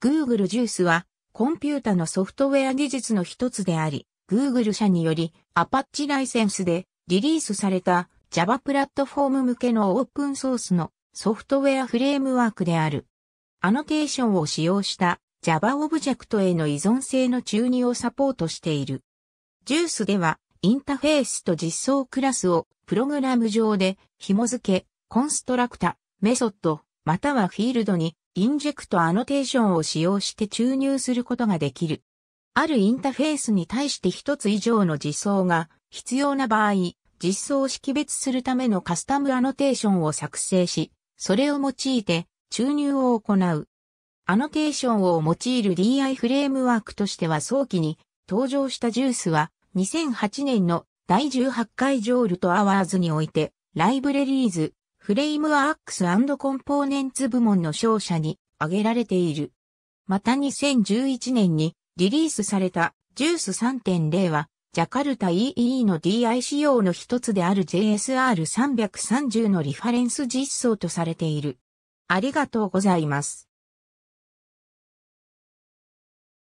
Google Juice は、コンピュータのソフトウェア技術の一つであり、Google 社により、アパッチライセンスでリリースされた Java プラットフォーム向けのオープンソースのソフトウェアフレームワークである。アノテーションを使用した Java オブジェクトへの依存性の注入をサポートしている。Juice では、インタフェースと実装クラスをプログラム上で紐付け、コンストラクタ、メソッド、またはフィールドにインジェクトアノテーションを使用して注入することができる。あるインターフェースに対して一つ以上の実装が必要な場合、実装を識別するためのカスタムアノテーションを作成し、それを用いて注入を行う。アノテーションを用いる DI フレームワークとしては早期に登場したジュースは2008年の第18回ジョールとアワーズにおいてライブレリーズフレームワークスコンポーネンツ部門の勝者に挙げられている。また2011年にリリースされた JUICE 3.0はジャカルタ EE の DI 仕様の一つである JSR330 のリファレンス実装とされている。ありがとうございます。